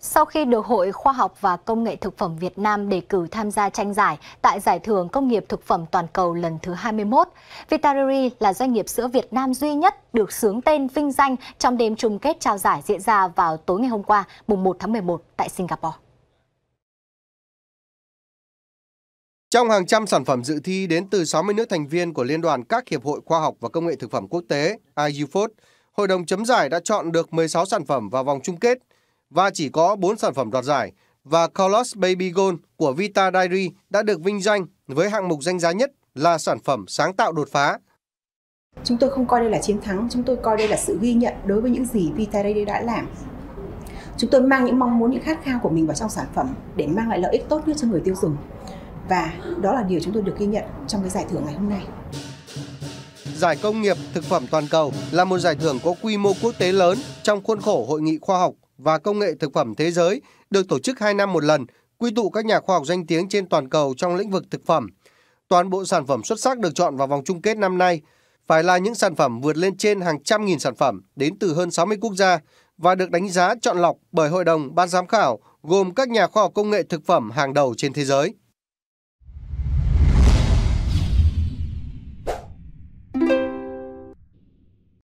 Sau khi được Hội Khoa học và Công nghệ Thực phẩm Việt Nam đề cử tham gia tranh giải tại Giải thưởng Công nghiệp Thực phẩm Toàn cầu lần thứ 21, Vitariri là doanh nghiệp sữa Việt Nam duy nhất được sướng tên vinh danh trong đêm chung kết trao giải diễn ra vào tối ngày hôm qua, mùng 1 tháng 11 tại Singapore. Trong hàng trăm sản phẩm dự thi đến từ 60 nước thành viên của Liên đoàn các Hiệp hội Khoa học và Công nghệ Thực phẩm Quốc tế IUFOD, Hội đồng chấm giải đã chọn được 16 sản phẩm vào vòng chung kết – và chỉ có 4 sản phẩm đoạt giải và Colors Baby Gold của Vita Diary đã được vinh danh với hạng mục danh giá nhất là sản phẩm sáng tạo đột phá. Chúng tôi không coi đây là chiến thắng, chúng tôi coi đây là sự ghi nhận đối với những gì Vita Diary đã làm. Chúng tôi mang những mong muốn, những khát khao của mình vào trong sản phẩm để mang lại lợi ích tốt nhất cho người tiêu dùng. Và đó là điều chúng tôi được ghi nhận trong cái giải thưởng ngày hôm nay. Giải Công nghiệp Thực phẩm Toàn cầu là một giải thưởng có quy mô quốc tế lớn trong khuôn khổ Hội nghị Khoa học và Công nghệ Thực phẩm Thế giới được tổ chức 2 năm một lần, quy tụ các nhà khoa học danh tiếng trên toàn cầu trong lĩnh vực thực phẩm. Toàn bộ sản phẩm xuất sắc được chọn vào vòng chung kết năm nay phải là những sản phẩm vượt lên trên hàng trăm nghìn sản phẩm đến từ hơn 60 quốc gia và được đánh giá chọn lọc bởi hội đồng ban giám khảo gồm các nhà khoa học công nghệ thực phẩm hàng đầu trên thế giới.